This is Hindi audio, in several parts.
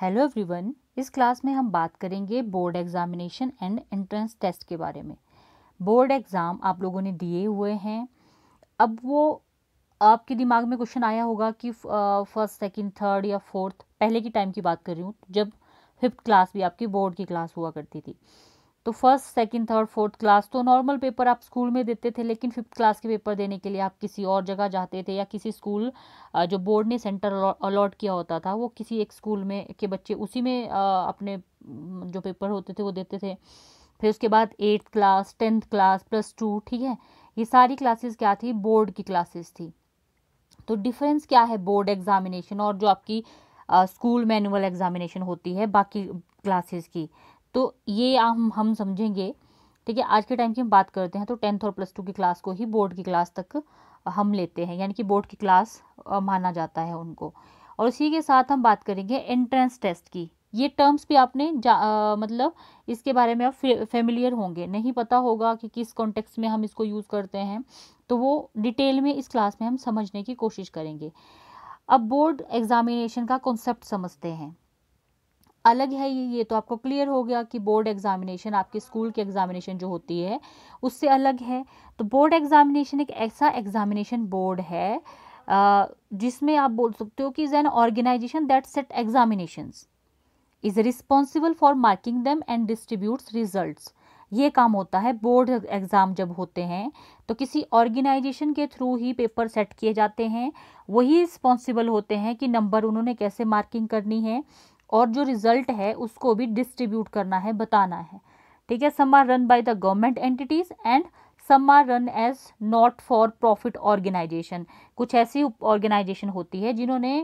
हेलो एवरीवन इस क्लास में हम बात करेंगे board examination and entrance test के बारे में बोर्ड एग्ज़ाम आप लोगों ने दिए हुए हैं अब वो आपके दिमाग में क्वेश्चन आया होगा कि फर्स्ट सेकंड थर्ड या फोर्थ पहले की टाइम की बात कर रही हूँ जब फिफ्थ क्लास भी आपकी बोर्ड की क्लास हुआ करती थी तो first second third fourth class तो नॉर्मल पेपर आप स्कूल में देते थे लेकिन फिफ्थ क्लास के पेपर देने के लिए आप किसी और जगह जाते थे या किसी स्कूल जो बोर्ड ने सेंटर अलॉट किया होता था वो किसी एक स्कूल में के बच्चे उसी में अपने जो पेपर होते थे वो देते थे फिर उसके बाद eighth class tenth class plus two ठीक है ये सारी क्लासेस क्या थी बोर्ड की क्लासेस थी तो डिफरेंस क्या है बोर्ड एग्जामिनेशन और जो आपकी स्कूल मैनुअल एग्जामिनेशन होती है बाकी क्लासेस की तो ये हम हम समझेंगे ठीक है आज के टाइम की हम बात करते हैं तो टेंथ और प्लस टू की क्लास को ही बोर्ड की क्लास तक हम लेते हैं यानी कि बोर्ड की क्लास माना जाता है उनको और उसी के साथ हम बात करेंगे एंट्रेंस टेस्ट की ये टर्म्स भी आपने आ, मतलब इसके बारे में आप फे, फेमिलियर होंगे नहीं पता होगा कि किस कॉन्टेक्स्ट में हम इसको यूज़ करते हैं तो वो डिटेल में इस क्लास में हम समझने की कोशिश करेंगे अब बोर्ड एग्जामिनेशन का कॉन्सेप्ट समझते हैं अलग है ये ये तो आपको क्लियर हो गया कि बोर्ड एग्जामिनेशन आपके स्कूल की एग्जामिनेशन जो होती है उससे अलग है तो बोर्ड एग्जामिनेशन एक ऐसा एग्जामिनेशन बोर्ड है जिसमें आप बोल सकते हो कि is an organization that set examination is responsible for marking them and distributes result ये काम होता है बोर्ड एग्ज़ाम जब होते हैं तो किसी ऑर्गेनाइजेशन के थ्रू ही पेपर सेट किए जाते हैं वही रिस्पॉन्सिबल होते हैं कि नंबर उन्होंने कैसे मार्किंग करनी है और जो रिजल्ट है उसको भी डिस्ट्रीब्यूट करना है बताना है ठीक है some are run by the government entities and some are run as not for profit organization कुछ ऐसी ऑर्गेनाइजेशन होती है जिन्होंने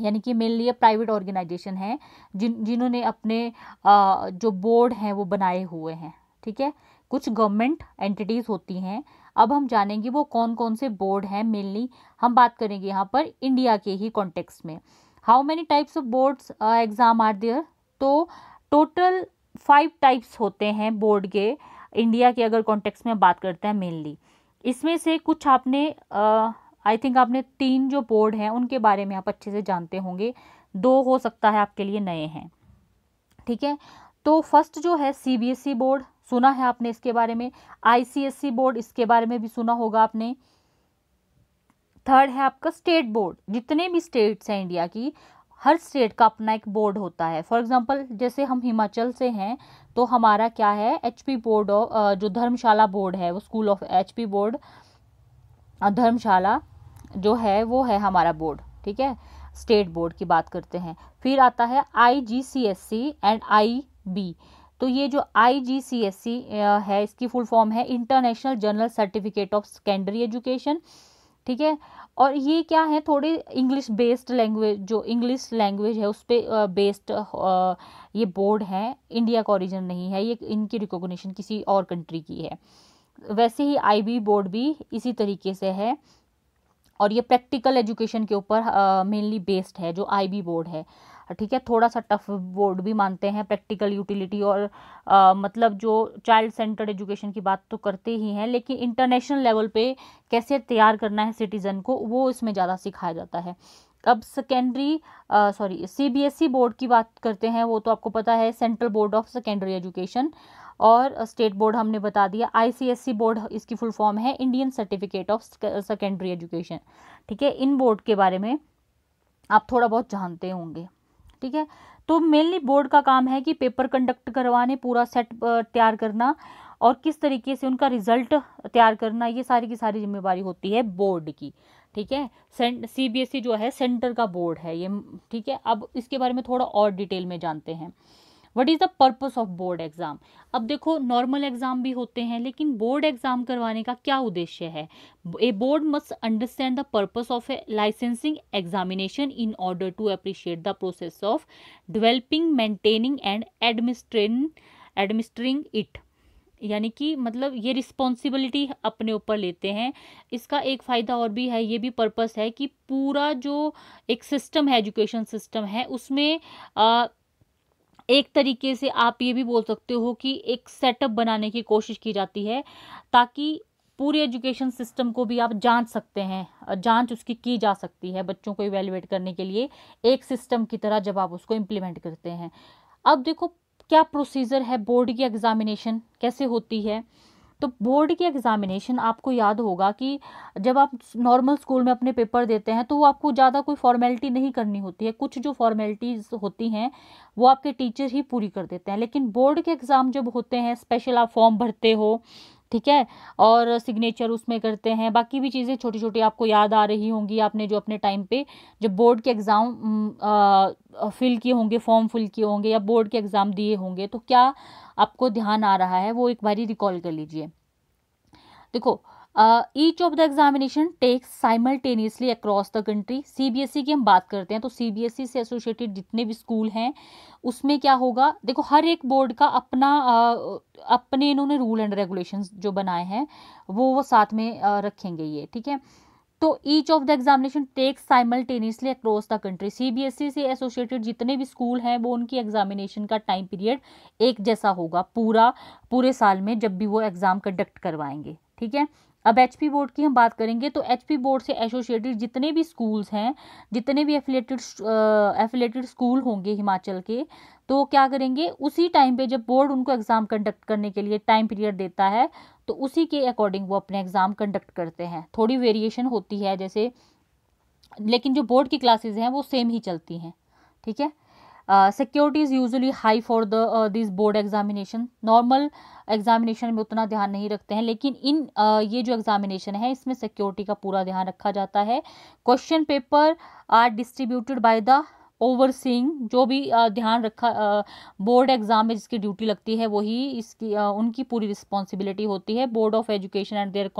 यानी कि मेनली प्राइवेट ऑर्गेनाइजेशन है जिन जिन्होंने अपने आ, जो बोर्ड हैं वो बनाए हुए हैं ठीक है कुछ गवर्नमेंट एंटिटीज़ होती हैं अब हम जानेंगे वो कौन कौन से बोर्ड हैं मेनली हम बात करेंगे यहाँ पर इंडिया के ही कॉन्टेक्स्ट में how many types of boards exam are there तो टोटल फाइव टाइप्स होते हैं बोर्ड के इंडिया के अगर कॉन्टेक्स्ट में बात करते हैं मेनली इसमें से कुछ आपने आई uh, थिंक आपने तीन जो बोर्ड हैं उनके बारे में आप अच्छे से जानते होंगे दो हो सकता है आपके लिए नए हैं ठीक है तो फर्स्ट जो है सीबीएसई बोर्ड e सुना है आपने इसके बारे में आईसीएसई बोर्ड e इसके बारे में भी सुना होगा आपने थर्ड है आपका स्टेट बोर्ड जितने भी स्टेट्स हैं इंडिया की हर स्टेट का अपना एक बोर्ड होता है फॉर एग्जांपल जैसे हम हिमाचल से हैं तो हमारा क्या है एचपी बोर्ड जो धर्मशाला बोर्ड है वो school of HP board Dharamshala जो है वो है हमारा बोर्ड ठीक है स्टेट बोर्ड की बात करते हैं फिर आता है I G C S C and I B तो ये जो आई जी सी एस सी है इसकी फुल फॉर्म है international journal certificate of secondary education ठीक है और ये क्या है थोड़ी इंग्लिश बेस्ड लैंग्वेज जो इंग्लिश लैंग्वेज है उस पर बेस्ड ये बोर्ड है इंडिया का ओरिजिन नहीं है ये इनकी रिकोगनीशन किसी और कंट्री की है वैसे ही आईबी बोर्ड भी इसी तरीके से है और ये प्रैक्टिकल एजुकेशन के ऊपर मेनली बेस्ड है जो आईबी बोर्ड है ठीक है थोड़ा सा टफ बोर्ड भी मानते हैं प्रैक्टिकल यूटिलिटी और आ, मतलब जो चाइल्ड सेंटर्ड एजुकेशन की बात तो करते ही हैं लेकिन इंटरनेशनल लेवल पे कैसे तैयार करना है सिटीज़न को वो इसमें ज़्यादा सिखाया जाता है अब सेकेंडरी सॉरी सीबीएसई बोर्ड की बात करते हैं वो तो आपको पता है central board of secondary education और स्टेट बोर्ड हमने बता दिया आईसीएससी बोर्ड इसकी फुल फॉर्म है Indian certificate of secondary education ठीक है इन बोर्ड के बारे में आप थोड़ा बहुत जानते होंगे ठीक है तो मेनली बोर्ड का काम है कि पेपर कंडक्ट करवाने पूरा सेट तैयार करना और किस तरीके से उनका रिजल्ट तैयार करना ये सारी की सारी जिम्मेवारी होती है बोर्ड की ठीक है सी बी एस ई जो है सेंटर का बोर्ड है ये ठीक है अब इसके बारे में थोड़ा और डिटेल में जानते हैं what is the purpose of board exam अब देखो नॉर्मल एग्ज़ाम भी होते हैं लेकिन बोर्ड एग्ज़ाम करवाने का क्या उद्देश्य है a board must understand the purpose of a licensing examination in order to appreciate the process of developing maintaining and administration administering it यानी कि मतलब ये रिस्पॉन्सिबिलिटी अपने ऊपर लेते हैं इसका एक फ़ायदा और भी है ये भी पर्पस है कि पूरा जो एक सिस्टम है एजुकेशन सिस्टम है उसमें आ, एक तरीके से आप ये भी बोल सकते हो कि एक सेटअप बनाने की कोशिश की जाती है ताकि पूरे एजुकेशन सिस्टम को भी आप जांच सकते हैं जांच उसकी की जा सकती है बच्चों को इवेल्युएट करने के लिए एक सिस्टम की तरह जब आप उसको इम्प्लीमेंट करते हैं अब देखो क्या प्रोसीजर है बोर्ड की एग्ज़ामिनेशन कैसे होती है तो बोर्ड की एग्ज़ामिनेशन आपको याद होगा कि जब आप नॉर्मल स्कूल में अपने पेपर देते हैं तो वो आपको ज़्यादा कोई फॉर्मेलिटी नहीं करनी होती है कुछ जो फॉर्मेलिटीज़ होती हैं वो आपके टीचर ही पूरी कर देते हैं लेकिन बोर्ड के एग्ज़ाम जब होते हैं स्पेशल आप फॉर्म भरते हो ठीक है और सिग्नेचर उसमें करते हैं बाकी भी चीज़ें छोटी छोटी आपको याद आ रही होंगी आपने जो अपने टाइम पे जब बोर्ड के एग्ज़ाम फिल किए होंगे फॉर्म फिल किए होंगे या बोर्ड के एग्ज़ाम दिए होंगे तो क्या आपको ध्यान आ रहा है वो एक बारी रिकॉल कर लीजिए देखो each of the examination takes simultaneously across the country CBSE की हम बात करते हैं तो सीबीएसई e से एसोसिएटेड जितने भी स्कूल हैं उसमें क्या होगा देखो हर एक बोर्ड का अपना uh, अपने इन्होंने रूल एंड रेगुलेशंस जो बनाए हैं वो वो साथ में uh, रखेंगे ये ठीक है तो each of the examination takes simultaneously across the country CBSE से एसोसिएटेड जितने भी स्कूल हैं वो उनकी एग्जामिनेशन का टाइम पीरियड एक जैसा होगा पूरा पूरे साल में जब भी वो एग्ज़ाम कंडक्ट करवाएंगे ठीक है अब एच बोर्ड की हम बात करेंगे तो एच बोर्ड से एसोसिएटेड जितने भी स्कूल्स हैं जितने भी एफिलेटेड एफिलेटेड स्कूल होंगे हिमाचल के तो क्या करेंगे उसी टाइम पे जब बोर्ड उनको एग्ज़ाम कंडक्ट करने के लिए टाइम पीरियड देता है तो उसी के अकॉर्डिंग वो अपने एग्ज़ाम कंडक्ट करते हैं थोड़ी वेरिएशन होती है जैसे लेकिन जो बोर्ड की क्लासेज हैं वो सेम ही चलती हैं ठीक है security is usually high for the this board examination normal examination में उतना ध्यान नहीं रखते हैं लेकिन इन uh, ये जो एग्जामिनेशन है इसमें सिक्योरिटी का पूरा ध्यान रखा जाता है question paper are distributed by the over जो भी uh, ध्यान रखा बोर्ड uh, एग्जाम में जिसकी ड्यूटी लगती है वही इसकी uh, उनकी पूरी रिस्पॉन्सिबिलिटी होती है board of education and their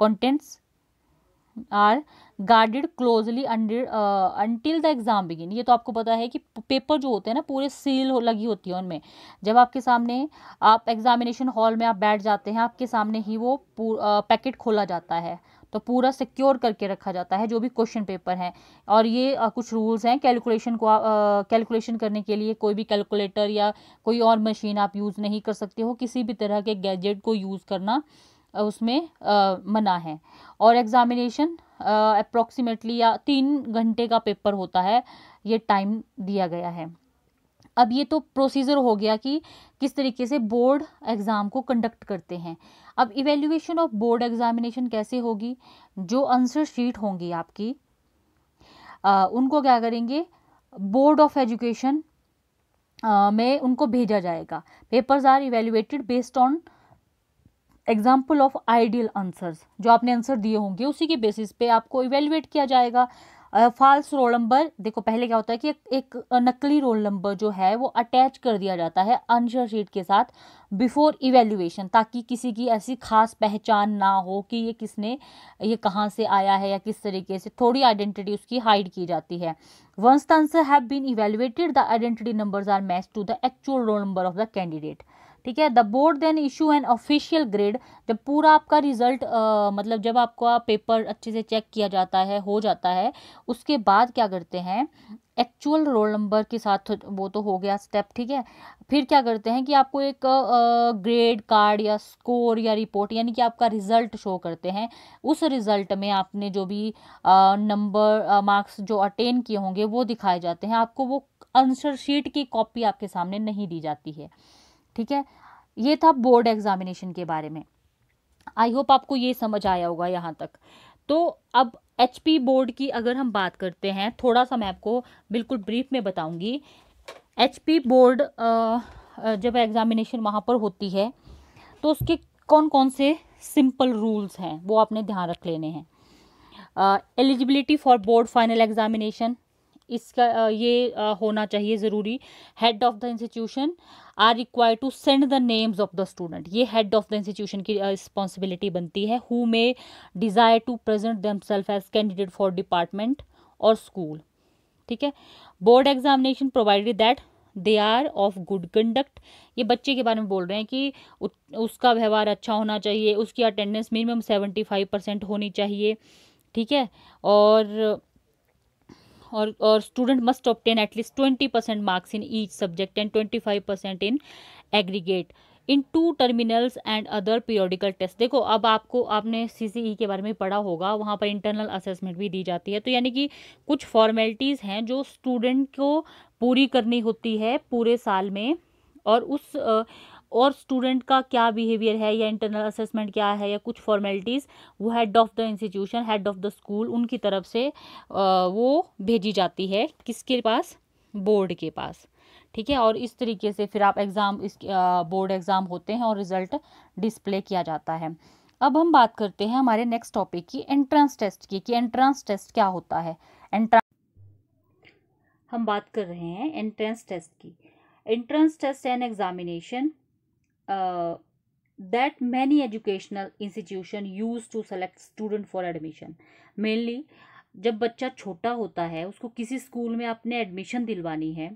contents are guarded closely until the exam begin ये तो आपको पता है कि पेपर जो होते हैं ना पूरे सील हो, लगी होती है उनमें जब आपके सामने आप एग्ज़ामिनेशन हॉल में आप बैठ जाते हैं आपके सामने ही वो पैकेट uh, खोला जाता है तो पूरा सिक्योर करके रखा जाता है जो भी क्वेश्चन पेपर हैं और ये आ, uh, कुछ रूल्स हैं कैलकुलेशन को कैलकुलेशन uh, करने के लिए कोई भी कैलकुलेटर या कोई और मशीन आप यूज़ नहीं कर सकते हो किसी भी तरह के गैजेट को यूज़ करना उसमें मना है और एग्ज़ामिनेशन अप्रोक्सीमेटली या तीन घंटे का पेपर होता है ये टाइम दिया गया है अब ये तो प्रोसीजर हो गया कि किस तरीके से बोर्ड एग्ज़ाम को कंडक्ट करते हैं अब इवेल्यूएशन ऑफ बोर्ड एग्ज़ामिनेशन कैसे होगी जो आंसर शीट होंगी आपकी आ, उनको क्या करेंगे बोर्ड ऑफ एजुकेशन में उनको भेजा जाएगा papers are evaluated based on example of ideal answers जो आपने आंसर दिए होंगे उसी के बेसिस पे आपको इवेल्युएट किया जाएगा फॉल्स रोल नंबर देखो पहले क्या होता है कि एक नकली रोल नंबर जो है वो अटैच कर दिया जाता है आंसर शीट के साथ बिफोर इवेल्युएशन ताकि किसी की ऐसी खास पहचान ना हो कि ये किसने ये कहाँ से आया है या किस तरीके से थोड़ी आइडेंटिटी उसकी हाइड की जाती है once the answer have been evaluated the identity numbers are match to the actual roll number of the candidate ठीक है the board then issue an official grade जब पूरा आपका रिजल्ट uh, मतलब जब आपका पेपर अच्छे से चेक किया जाता है हो जाता है उसके बाद क्या करते हैं एक्चुअल रोल नंबर के साथ वो तो हो गया स्टेप ठीक है फिर क्या करते हैं कि आपको एक ग्रेड कार्ड या स्कोर या रिपोर्ट यानी कि आपका रिज़ल्ट शो करते हैं उस रिज़ल्ट में आपने जो भी नंबर मार्क्स जो अटेन किए होंगे वो दिखाए जाते हैं आपको वो आंसर शीट की कॉपी आपके सामने नहीं दी जाती है ठीक है ये था बोर्ड एग्जामिनेशन के बारे में आई होप आपको ये समझ आया होगा यहाँ तक तो अब एच बोर्ड की अगर हम बात करते हैं थोड़ा सा मैं आपको बिल्कुल ब्रीफ में बताऊंगी एच बोर्ड जब एग्ज़ामिनेशन वहाँ पर होती है तो उसके कौन कौन से सिंपल रूल्स हैं वो आपने ध्यान रख लेने हैं eligibility for board final examination इसका ये होना चाहिए ज़रूरी head of the institution are require to send the names of the student ये हेड ऑफ़ द इंस्टीट्यूशन की रिस्पॉन्सिबिलिटी बनती है who may desire to present them self as candidate for department और स्कूल ठीक है board examination provided that they are of good conduct ये बच्चे के बारे में बोल रहे हैं कि उसका व्यवहार अच्छा होना चाहिए उसकी attendance minimum seventy five percent होनी चाहिए ठीक है और और और student must obtain at least twenty percent marks in each subject and twenty five percent in aggregate in two terminals and other periodical test देखो अब आपको आपने सी सी ई के बारे में पढ़ा होगा वहाँ पर इंटरनल असेसमेंट भी दी जाती है तो यानी कि कुछ फॉर्मेलिटीज़ हैं जो स्टूडेंट को पूरी करनी होती है पूरे साल में और उस और स्टूडेंट का क्या बिहेवियर है या इंटरनल असेसमेंट क्या है या कुछ फॉर्मेलिटीज़ वो head of the institution head of the school उनकी तरफ से वो भेजी जाती है किसके पास बोर्ड के पास ठीक है और इस तरीके से फिर आप एग्ज़ाम इस बोर्ड एग्ज़ाम होते हैं और रिज़ल्ट डिस्प्ले किया जाता है अब हम बात करते हैं हमारे नेक्स्ट टॉपिक की एंट्रेंस टेस्ट की कि एंट्रेंस टेस्ट क्या होता है एंट्रांस हम बात कर रहे हैं एंट्रेंस टेस्ट की entrance test and examination uh, that many educational institution use to select student for admission mainly जब बच्चा छोटा होता है उसको किसी स्कूल में आपने एडमिशन दिलवानी है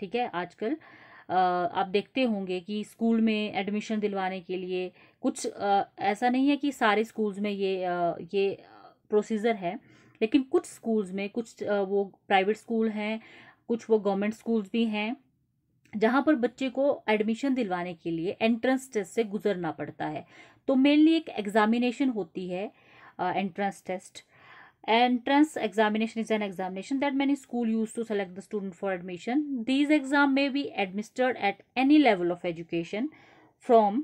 ठीक है आजकल uh, आप देखते होंगे कि स्कूल में एडमिशन दिलवाने के लिए कुछ uh, ऐसा नहीं है कि सारे स्कूल्स में ये uh, ये प्रोसीजर है लेकिन कुछ स्कूल्स में कुछ वो प्राइवेट स्कूल हैं कुछ वो गवर्नमेंट स्कूल्स भी हैं जहाँ पर बच्चे को एडमिशन दिलवाने के लिए एंट्रेंस टेस्ट से गुजरना पड़ता है तो मेनली एक एग्जामिनेशन होती है entrance test entrance examination is an examination that many school use to select the student for admission these exam में be administered at any level of education from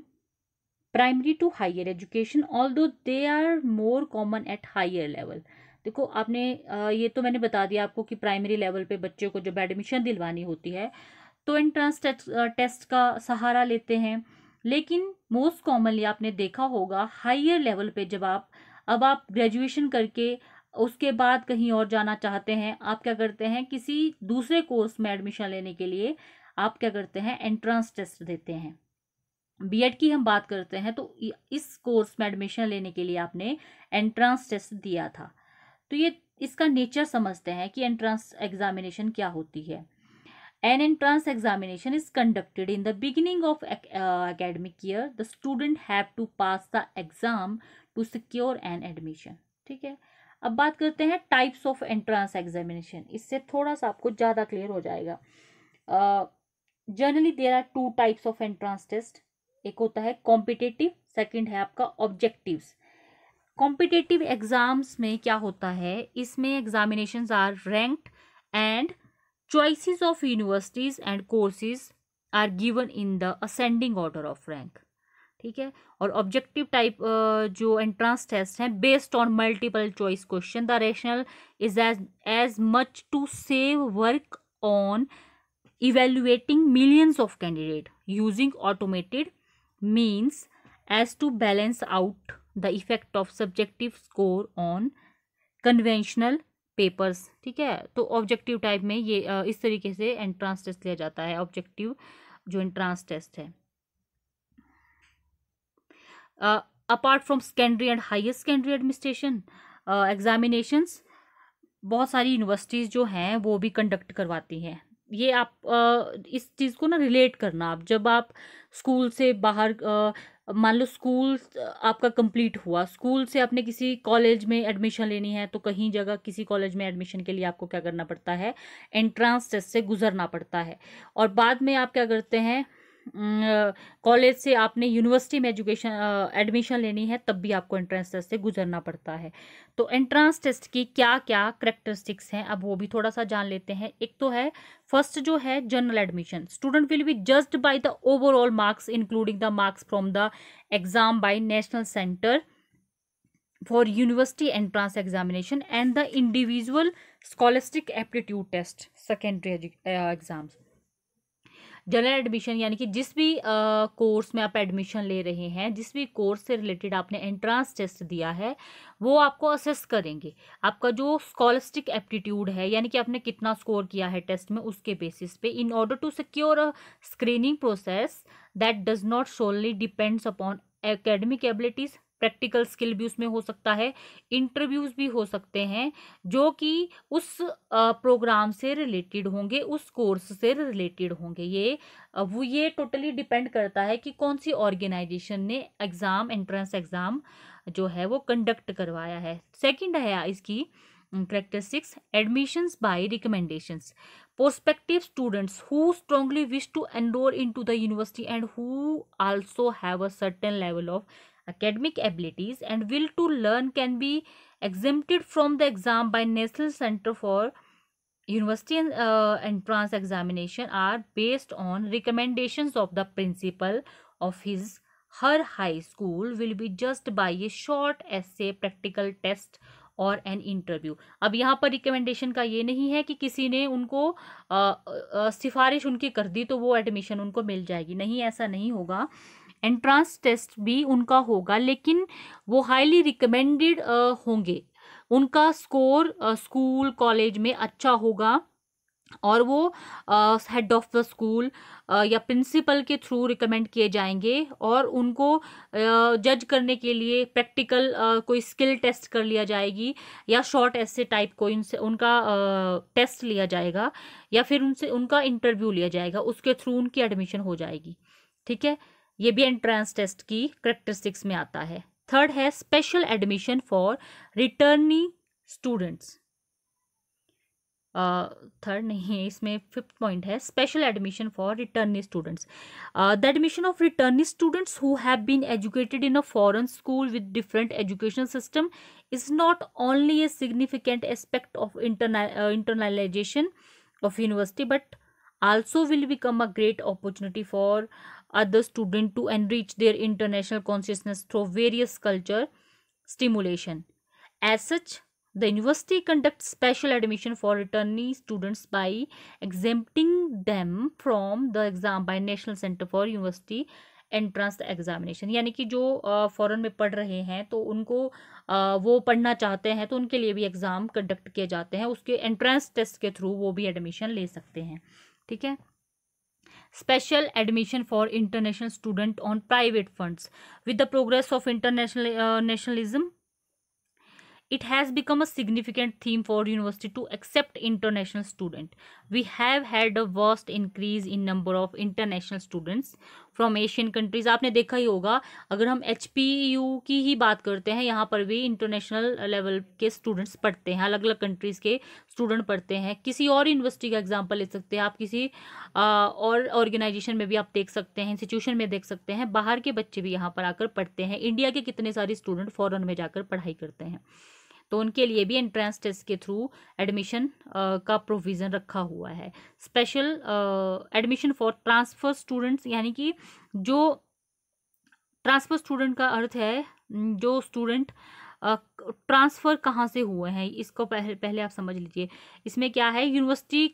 primary to higher education although they are more common at higher level देखो आपने ये तो मैंने बता दिया आपको कि प्राइमरी लेवल पे बच्चों को जब एडमिशन दिलवानी होती है तो एंट्रेंस टेस्ट का सहारा लेते हैं लेकिन मोस्ट कॉमनली आपने देखा होगा हाइयर लेवल पे जब आप अब आप ग्रेजुएशन करके उसके बाद कहीं और जाना चाहते हैं आप क्या करते हैं किसी दूसरे कोर्स में एडमिशन लेने के लिए आप क्या करते हैं एंट्रेंस टेस्ट देते हैं बीएड की हम बात करते हैं तो इस कोर्स में एडमिशन लेने के लिए आपने एंट्रेंस टेस्ट दिया था तो ये इसका नेचर समझते हैं कि एंट्रेंस एग्जामिनेशन क्या होती है an entrance examination is conducted in the beginning of uh, academic year the student have to pass the exam to secure an admission ठीक है अब बात करते हैं टाइप्स ऑफ एंट्रांस एग्जामिनेशन इससे थोड़ा सा आपको ज़्यादा क्लियर हो जाएगा generally there are two types of entrance test एक होता है कॉम्पिटेटिव सेकंड है आपका ऑब्जेक्टिव्स कॉम्पिटेटिव एग्ज़ाम्स में क्या होता है इसमें examinations are ranked and Choices of universities and courses are given in the ascending order of rank. ठीक है और ऑब्जेक्टिव टाइप जो एंट्रेंस टेस्ट हैं based on multiple choice question the rationale is as as much to save work on evaluating millions of candidate using automated means as to balance out the effect of subjective score on conventional papers ठीक है तो ऑब्जेक्टिव टाइप में ये इस तरीके से एंट्रांस टेस्ट लिया जाता है ऑब्जेक्टिव जो एंट्रांस टेस्ट है apart from secondary and higher secondary administration examinations बहुत सारी यूनिवर्सिटीज़ जो हैं वो भी कंडक्ट करवाती हैं ये आप आ, इस चीज़ को ना रिलेट करना आप जब आप स्कूल से बाहर मान लो स्कूल आपका कंप्लीट हुआ स्कूल से आपने किसी कॉलेज में एडमिशन लेनी है तो कहीं जगह किसी कॉलेज में एडमिशन के लिए आपको क्या करना पड़ता है एंट्रांस टेस्ट से गुजरना पड़ता है और बाद में आप क्या करते हैं कॉलेज से आपने यूनिवर्सिटी में एजुकेशन एडमिशन लेनी है तब भी आपको एंट्रेंस टेस्ट से गुजरना पड़ता है तो एंट्रेंस टेस्ट की क्या क्या करेक्टरिस्टिक्स हैं अब वो भी थोड़ा सा जान लेते हैं एक तो है फर्स्ट जो है general admission student will be just by the overall marks including the marks from the exam by National Center for University Entrance Examination and the individual scholastic aptitude test secondary exams general admission यानी कि जिस भी कोर्स में आप एडमिशन ले रहे हैं जिस भी कोर्स से रिलेटेड आपने एंट्रेंस टेस्ट दिया है वो आपको असेस करेंगे आपका जो स्कॉलस्टिक एप्टीट्यूड है यानी कि आपने कितना स्कोर किया है टेस्ट में उसके बेसिस पे in order to secure a screening process that does not solely depends upon academic abilities practical skill भी उसमें हो सकता है इंटरव्यूज भी हो सकते हैं जो कि उस प्रोग्राम से रिलेटेड होंगे उस कोर्स से रिलेटेड होंगे ये वो ये टोटली डिपेंड करता है कि कौन सी ऑर्गेनाइजेशन ने एग्ज़ाम एंट्रेंस एग्ज़ाम जो है वो कंडक्ट करवाया है सेकंड है इसकी character six admissions by recommendation prospective students who strongly wish to enroll into the university and who also have a certain level of academic abilities and will to learn can be exempted from the exam by National Center for University and uh, Entrance Examination are based on recommendations of the principal of his her high school will be just by a short essay practical test और एन इंटरव्यू अब यहाँ पर रिकमेंडेशन का ये नहीं है कि किसी ने उनको सिफारिश उनकी कर दी तो वो एडमिशन उनको मिल जाएगी नहीं ऐसा नहीं होगा एंट्रांस टेस्ट भी उनका होगा लेकिन वो हाईली रिकमेंडेड होंगे उनका स्कोर स्कूल कॉलेज में अच्छा होगा और वो हेड ऑफ़ द स्कूल या प्रिंसिपल के थ्रू रिकमेंड किए जाएंगे और उनको जज करने के लिए प्रैक्टिकल कोई स्किल टेस्ट कर लिया जाएगी या शॉर्ट ऐसे टाइप कोई उनसे उनका टेस्ट लिया जाएगा या फिर उनसे उनका इंटरव्यू लिया जाएगा उसके थ्रू उनकी एडमिशन हो जाएगी ठीक है ये भी एंट्रेंस टेस्ट की करेक्टरिस्टिक्स में आता है थर्ड है special admission for returnee students third नहीं है इसमें फिफ्थ पॉइंट है special admission for returning students the admission of returnee students who have been educated in a foreign school with different education system is not only a significant aspect of internalization of university but also will become a great opportunity for other student to enrich their international consciousness through various culture stimulation. As such, the university conducts special admission for returning students by exempting them from the exam by National Center for University entrance examination यानी कि जो फॉरेन में पढ़ रहे हैं तो उनको वो पढ़ना चाहते हैं तो उनके लिए भी एग्ज़ाम कंडक्ट किए जाते हैं उसके एंट्रेंस टेस्ट के थ्रू वो भी एडमिशन ले सकते हैं ठीक है special admission for international student on private funds with the progress of international uh, nationalism it has become a significant theme for university to accept international student we have had a vast increase in number of international students from Asian countries आपने देखा ही होगा अगर हम एच की ही बात करते हैं यहाँ पर भी इंटरनेशनल लेवल के स्टूडेंट्स पढ़ते हैं अलग अलग कंट्रीज़ के स्टूडेंट पढ़ते हैं किसी और यूनिवर्सिटी का एग्जाम्पल ले सकते हैं आप किसी आ, और ऑर्गेनाइजेशन में भी आप देख सकते हैं इंस्टीट्यूशन में देख सकते हैं बाहर के बच्चे भी यहाँ पर आकर पढ़ते हैं इंडिया के कितने सारे स्टूडेंट फ़ॉरन में जाकर पढ़ाई करते हैं तो उनके लिए भी एंट्रेंस टेस्ट के थ्रू एडमिशन का प्रोविज़न रखा हुआ है special admission for transfer students यानी कि जो ट्रांसफ़र स्टूडेंट का अर्थ है जो स्टूडेंट ट्रांसफ़र कहाँ से हुए हैं इसको पहले पहले आप समझ लीजिए इसमें क्या है यूनिवर्सिटी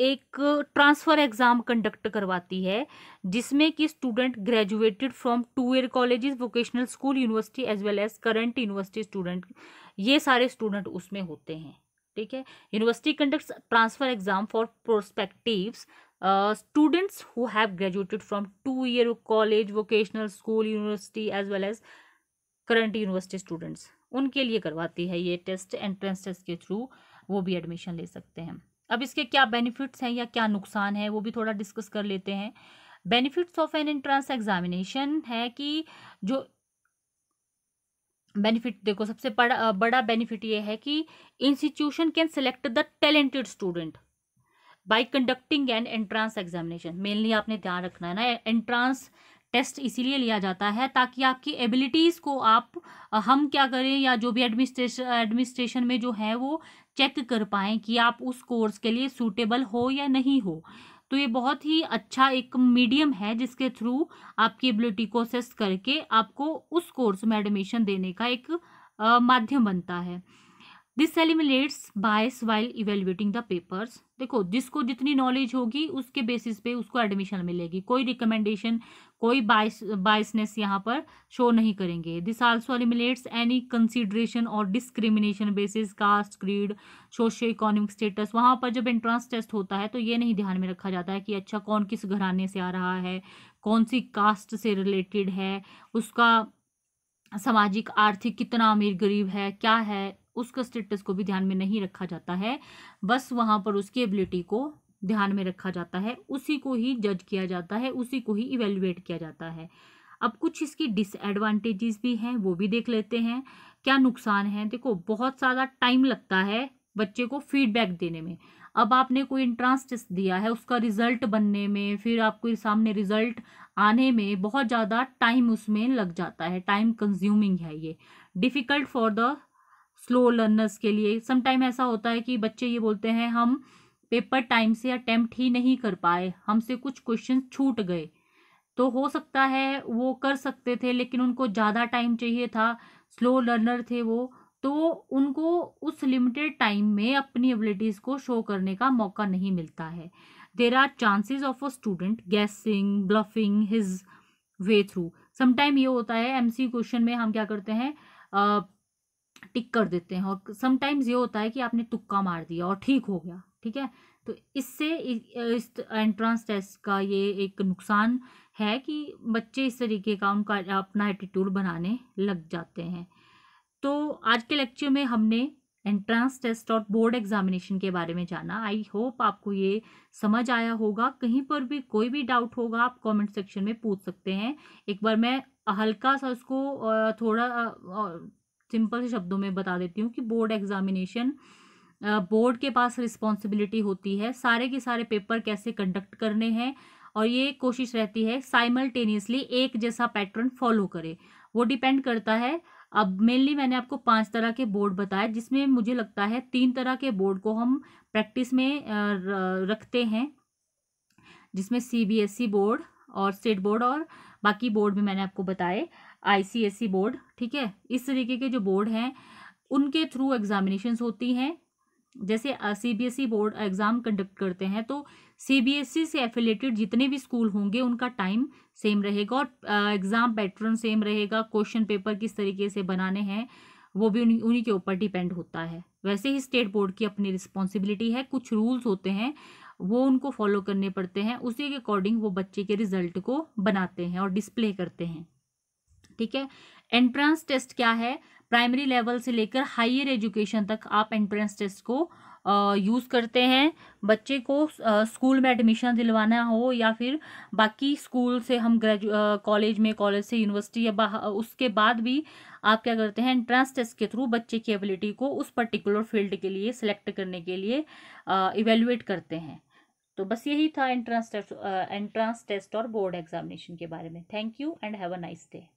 एक ट्रांसफ़र एग्ज़ाम कंडक्ट करवाती है जिसमें कि student graduated from two year colleges vocational school university as well as current university student ये सारे स्टूडेंट उसमें होते हैं ठीक है university conduct transfer exam for prospective students who have graduated from two year college vocational school university as well as current university students उनके लिए करवाती है ये टेस्ट एंट्रेंस टेस्ट के थ्रू वो भी एडमिशन ले सकते हैं अब इसके क्या बेनिफिट्स हैं या क्या नुकसान है वो भी थोड़ा डिस्कस कर लेते हैं benefits of an entrance examination है कि जो बेनिफिट देखो सबसे बड़ा बड़ा बेनिफिट ये है कि institution can select the talented student by conducting an entrance examination mainly आपने ध्यान रखना है ना एंट्रांस टेस्ट इसीलिए लिया जाता है ताकि आपकी एबिलिटीज़ को आप हम क्या करें या जो भी एडमिनिस्ट्रेशन एडमिनिस्ट्रेशन में जो है वो चेक कर पाएँ कि आप उस कोर्स के लिए सूटेबल हो या नहीं हो तो ये बहुत ही अच्छा एक मीडियम है जिसके थ्रू आपकी एबिलिटी को असेस करके आपको उस कोर्स में एडमिशन देने का एक माध्यम बनता है this eliminates bias while evaluating the papers देखो जिसको जितनी नॉलेज होगी उसके बेसिस पे उसको एडमिशन मिलेगी कोई रिकमेंडेशन कोई बाइस बाइसनेस यहाँ पर शो नहीं करेंगे this also eliminates any consideration और discrimination basis caste creed socio economic status वहाँ पर जब एंट्रांस टेस्ट होता है तो ये नहीं ध्यान में रखा जाता है कि अच्छा कौन किस घराने से आ रहा है कौन सी कास्ट से रिलेटेड है उसका सामाजिक आर्थिक कितना अमीर गरीब है क्या है उसका स्टेटस को भी ध्यान में नहीं रखा जाता है बस वहाँ पर उसकी एबिलिटी को ध्यान में रखा जाता है उसी को ही जज किया जाता है उसी को ही इवेल्युएट किया जाता है अब कुछ इसकी डिसएडवांटेजेस भी हैं वो भी देख लेते हैं क्या नुकसान है देखो बहुत ज़्यादा टाइम लगता है बच्चे को फीडबैक देने में अब आपने कोई इंट्रांस टेस्ट दिया है उसका रिजल्ट बनने में फिर आपको सामने रिजल्ट आने में बहुत ज़्यादा टाइम उसमें लग जाता है टाइम कंज्यूमिंग है ये difficult for the slow learners के लिए समटाइम ऐसा होता है कि बच्चे ये बोलते हैं हम पेपर टाइम से अटैम्प्ट ही नहीं कर पाए हमसे कुछ क्वेश्चन छूट गए तो हो सकता है वो कर सकते थे लेकिन उनको ज़्यादा टाइम चाहिए था स्लो लर्नर थे वो तो उनको उस लिमिटेड टाइम में अपनी एबिलिटीज़ को शो करने का मौका नहीं मिलता है there are chances of a student guessing bluffing his way through sometime ये होता है एम क्वेश्चन में हम क्या करते हैं टिक कर देते हैं और समटाइम्स ये होता है कि आपने तुक्का मार दिया और ठीक हो गया ठीक है तो इससे इस एंट्रेंस टेस्ट का ये एक नुकसान है कि बच्चे इस तरीके का उनका अपना एटीट्यूड बनाने लग जाते हैं तो आज के लेक्चर में हमने एंट्रेंस टेस्ट और बोर्ड एग्जामिनेशन के बारे में जाना आई होप आपको ये समझ आया होगा कहीं पर भी कोई भी डाउट होगा आप कमेंट सेक्शन में पूछ सकते हैं एक बार मैं हल्का सा उसको थोड़ा सिंपल शब्दों में बता देती हूँ कि बोर्ड एग्जामिनेशन बोर्ड के पास रिस्पॉन्सिबिलिटी होती है सारे के सारे पेपर कैसे कंडक्ट करने हैं और ये कोशिश रहती है साइमल्टेनियसली एक जैसा पैटर्न फॉलो करे वो डिपेंड करता है अब मेनली मैंने आपको पांच तरह के बोर्ड बताए जिसमें मुझे लगता है तीन तरह के बोर्ड को हम प्रैक्टिस में रखते हैं जिसमें C B S E board और स्टेट बोर्ड और बाकी बोर्ड भी मैंने आपको बताए आईसीएसई बोर्ड ठीक है इस तरीके के जो बोर्ड हैं उनके थ्रू एग्जामिनेशंस होती हैं जैसे CBSE e board exam conduct करते हैं तो सीबीएसई e से एफिलेटेड जितने भी स्कूल होंगे उनका टाइम सेम रहेगा और एग्ज़ाम पैटर्न सेम रहेगा क्वेश्चन पेपर किस तरीके से बनाने हैं वो भी उन्हीं उन्हीं के ऊपर डिपेंड होता है वैसे ही स्टेट बोर्ड की अपनी रिस्पॉन्सिबिलिटी है कुछ रूल्स होते हैं वो उनको फॉलो करने पड़ते हैं उसी के अकॉर्डिंग वो बच्चे के रिजल्ट को बनाते हैं और डिस्प्ले करते हैं ठीक है एंट्रेंस टेस्ट क्या है प्राइमरी लेवल से लेकर हायर एजुकेशन तक आप एंट्रेंस टेस्ट को यूज़ करते हैं बच्चे को स्कूल में एडमिशन दिलवाना हो या फिर बाकी स्कूल से हम ग्रेजु कॉलेज में कॉलेज से यूनिवर्सिटी या उसके बाद भी आप क्या करते हैं एंट्रेंस टेस्ट के थ्रू बच्चे की एबिलिटी को उस पर्टिकुलर फील्ड के लिए सेलेक्ट करने के लिए इवेल्युएट करते हैं तो बस यही था एंट्रेंस टेस्ट एंट्रेंस टेस्ट और बोर्ड एग्जामिनेशन के बारे में thank you and have a nice day